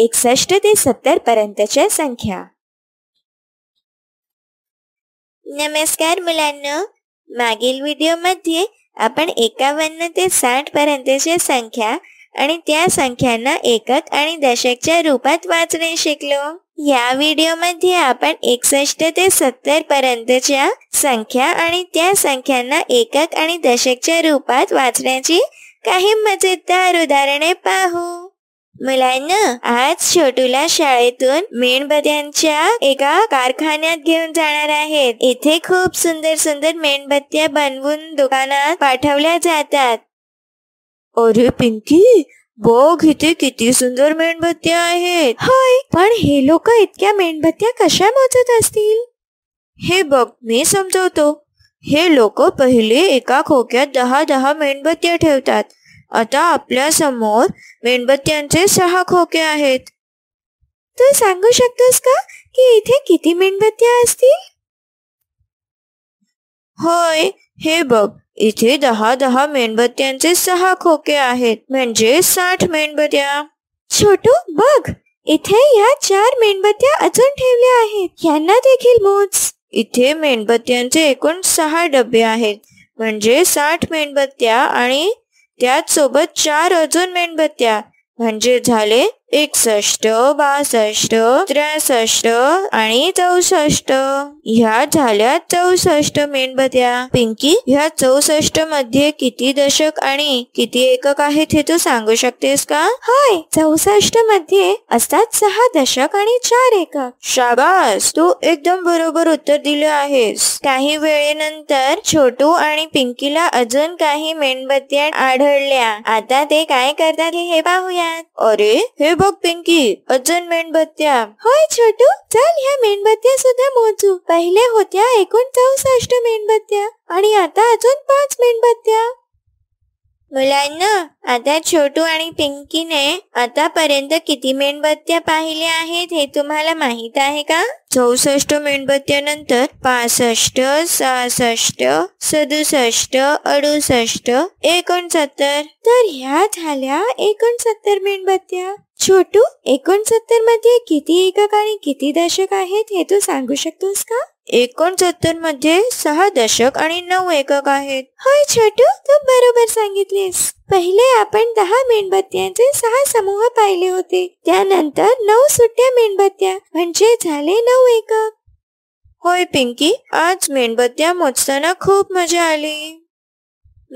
एकसष्ट ते सत्तर पर्यंतच्या संख्या नमस्कार मुलांना मागील मध्ये आपण एकावन्न ते साठ पर्यंतच्या संख्या आणि त्या संख्यांना एकक आणि दशकच्या रूपात वाचणे शिकलो या व्हिडिओमध्ये आपण एकसष्ट ते सत्तर पर्यंतच्या संख्या आणि त्या संख्यांना एकक आणि दशकच्या रूपात वाचण्याची काही मजेदार उदाहरणे पाहू मुलांना आज छोटूला शाळेतून मेणबत्त्यांच्या एका कारखान्यात घेऊन जाणार आहेत इथे खूप सुंदर सुंदर मेणबत्त्या बनवून दुकानात पाठवल्या जातात अरे पिंकी बघ इथे किती सुंदर मेणबत्त्या आहेत होय पण हे लोक इतक्या मेणबत्त्या कशा मोजत असतील हे बघ मी समजवतो हे लोक पहिले एका खोक्यात दहा दहा मेणबत्त्या ठेवतात आता आपल्या समोर मेणबत्त्यांचे सहा खोके आहेत तू सांगू शकतोस का की इथे किती मेणबत्त्या असतील होय हे बघ इथे दहा दहा मेणबत्त्यांचे सहा खोके आहेत म्हणजे साठ मेणबत्त्या छोटू बघ इथे या चार मेणबत्त्या अजून ठेवल्या आहेत यांना देखील मोज इथे मेणबत्त्यांचे एकूण सहा डबे आहेत म्हणजे साठ मेणबत्त्या आणि सोबत चार अजून मेणबत्त्या म्हणजे झाले एकसष्ट बासष्ट त्रेसष्ट आणि चौसष्ट ह्या झाल्या चौसष्ट मेणबत्या पिंकी ह्या चौसष्ट मध्ये किती दशक आणि किती एकक आहेत हे तू सांगू शकतेस का होय चौसष्ट मध्ये असतात सहा दशक आणि चार एकक शाबास तू एकदम बरोबर उत्तर दिलं आहेस काही वेळेनंतर छोटू आणि पिंकीला अजून काही मेणबत्त्या आढळल्या आता ते काय करतात हे पाहूयात अरे हे बघ पिंकी अजून मेणबत्त्या होय छोटू चल ह्या मेणबत्त्या सुद्धा मोजू पहिले होत्या एकूण चौसष्ट मेणबत्त्या आणि आता अजून पाच मेणबत्त्या मुलांना आता छोटू आणि पिंकीने आतापर्यंत किती मेणबत्त्या पाहिल्या आहेत हे तुम्हाला माहित आहे का चौसष्ट मेणबत्त्यानंतर पासष्ट सहासष्ट सदुसष्ट अडुसष्ट एकोणसत्तर तर ह्या झाल्या एकोणसत्तर मेणबत्त्या छोटू एकोणसत्तर मध्ये किती एकक आणि किती दशक आहेत हे तू सांगू शकतोस का एकोणसत्तर मध्ये सहा दशक आणि नऊ एकक आहेत होय छोटू तू बरोबर सांगितलेस पहिले आपण दहा मेणबत्त्यांचे सहा समूह पाहिले होते त्यानंतर नऊ सुट्ट्या मेणबत्त्या म्हणजे झाले नऊ वेक अप होय पिंकी आज मेणबत्त्या मोजताना खूप मजा आली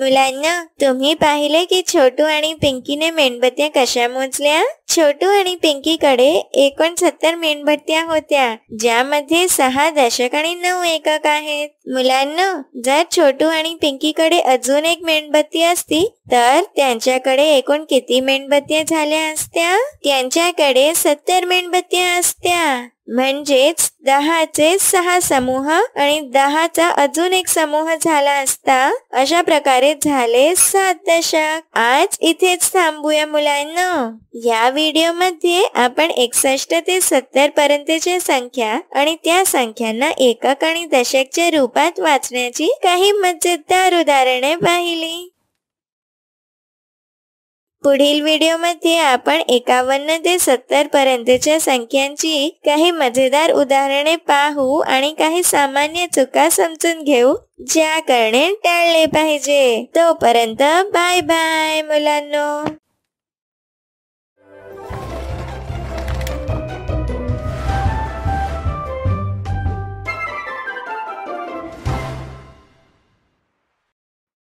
मुलांना तुम्ही पाहिले की छोटू आणि पिंकीने मेणबत्त्या कशा मोजल्या छोटू आणि पिंकीकडे एकोणसत्तर मेणबत्त्या होत्या ज्यामध्ये सहा दशक आणि नऊ एकक आहेत मुलांना जर छोटू आणि पिंकीकडे अजून एक मेणबत्ती असती तर त्यांच्याकडे एकूण किती मेणबत्त्या झाल्या असत्या त्यांच्याकडे सत्तर मेणबत्त्या असत्या म्हणजेच दहाचे सहा समूह आणि दहाचा अजून एक समूह झाला असता अशा प्रकारे झाले सात दशक आज इथेच थांबूया मुलांना या व्हिडिओ मध्ये आपण एकसष्ट ते सत्तर पर्यंतच्या संख्या आणि त्या संख्यांना एकक आणि दशकच्या रूपात स्वरूपात वाचण्याची काही मजेदार उदाहरणे पाहिली पुढील व्हिडिओमध्ये आपण एकावन्न ते सत्तर पर्यंतच्या संख्यांची काही मजेदार उदाहरणे पाहू आणि काही सामान्य चुका समजून घेऊ ज्या करणे टाळले पाहिजे तोपर्यंत बाय बाय मुलांनो